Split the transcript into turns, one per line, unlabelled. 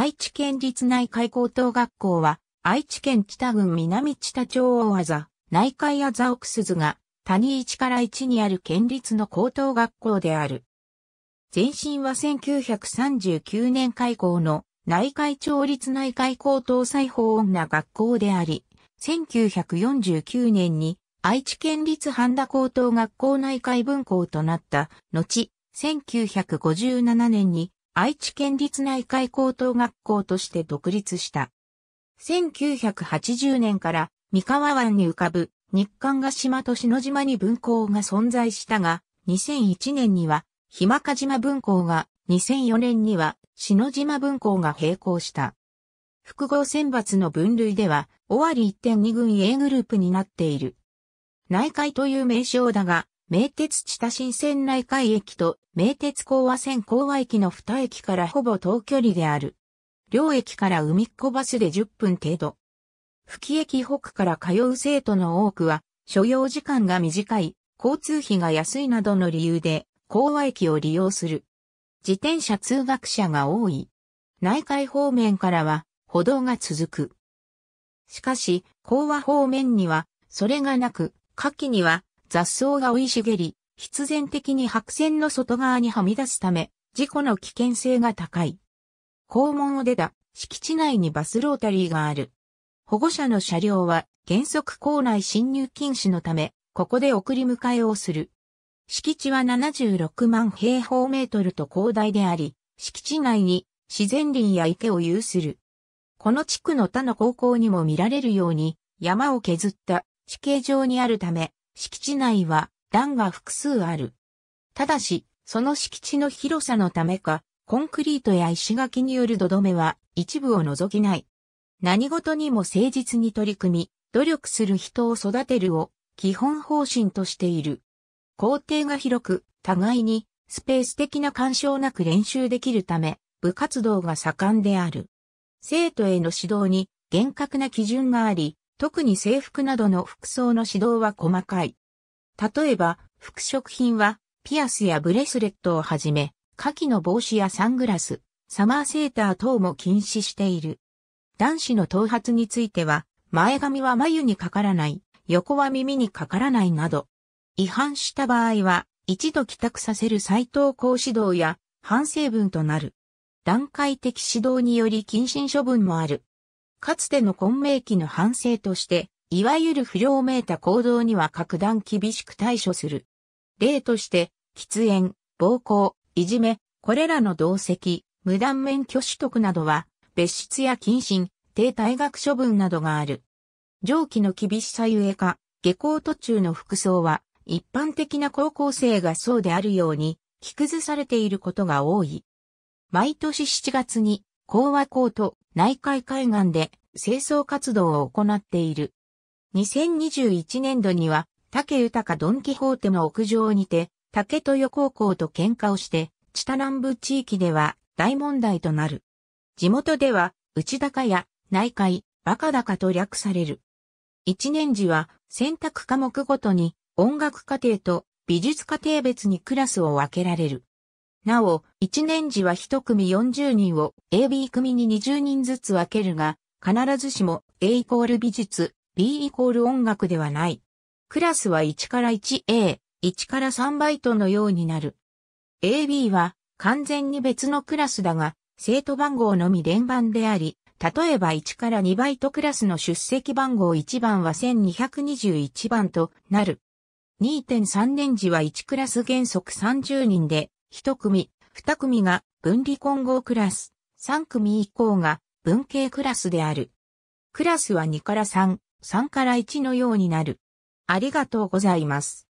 愛知県立内海高等学校は、愛知県知多郡南知多町大技、内海あざ奥鈴が、谷市から一にある県立の高等学校である。前身は1939年開校の内海町立内海高等裁縫女学校であり、1949年に愛知県立半田高等学校内海分校となった後、1957年に愛知県立内海高等学校として独立した。1980年から三河湾に浮かぶ日韓が島と篠島に分校が存在したが、2001年には日間賀島分校が、2004年には篠島分校が並行した。複合選抜の分類では、尾張1.2軍 A グループになっている。内海という名称だが、名鉄地田新線内海駅と名鉄港和線港和駅の二駅からほぼ遠距離である。両駅から海っ子バスで10分程度。吹き駅北から通う生徒の多くは、所要時間が短い、交通費が安いなどの理由で、港和駅を利用する。自転車通学者が多い。内海方面からは、歩道が続く。しかし、港和方面には、それがなく、下記には、雑草が生い茂り、必然的に白線の外側にはみ出すため、事故の危険性が高い。校門を出た敷地内にバスロータリーがある。保護者の車両は原則校内侵入禁止のため、ここで送り迎えをする。敷地は76万平方メートルと広大であり、敷地内に自然林や池を有する。この地区の他の高校にも見られるように、山を削った地形上にあるため、敷地内は段が複数ある。ただし、その敷地の広さのためか、コンクリートや石垣による土留めは一部を除きない。何事にも誠実に取り組み、努力する人を育てるを基本方針としている。工程が広く、互いにスペース的な干渉なく練習できるため、部活動が盛んである。生徒への指導に厳格な基準があり、特に制服などの服装の指導は細かい。例えば、服飾品は、ピアスやブレスレットをはじめ、下記の帽子やサングラス、サマーセーター等も禁止している。男子の頭髪については、前髪は眉にかからない、横は耳にかからないなど、違反した場合は、一度帰宅させる再登校指導や、反省文となる。段階的指導により禁止処分もある。かつての混迷期の反省として、いわゆる不良めいた行動には格段厳しく対処する。例として、喫煙、暴行、いじめ、これらの同席、無断免許取得などは、別室や謹慎、低退学処分などがある。上記の厳しさゆえか、下校途中の服装は、一般的な高校生がそうであるように、着崩されていることが多い。毎年7月に、講和校と内海海岸で清掃活動を行っている。2021年度には、竹豊ドンキホーテの屋上にて、竹豊高校と喧嘩をして、北南部地域では大問題となる。地元では、内高や内海、バカ高と略される。一年時は、選択科目ごとに、音楽課程と美術課程別にクラスを分けられる。なお、一年時は一組40人を AB 組に20人ずつ分けるが、必ずしも A イコール美術、B イコール音楽ではない。クラスは1から 1A、1から3バイトのようになる。AB は完全に別のクラスだが、生徒番号のみ連番であり、例えば1から2バイトクラスの出席番号1番は1221番となる。2.3年時は1クラス原則30人で、1組、2組が分離混合クラス、3組以降が文系クラスである。クラスは2から3、3から1のようになる。ありがとうございます。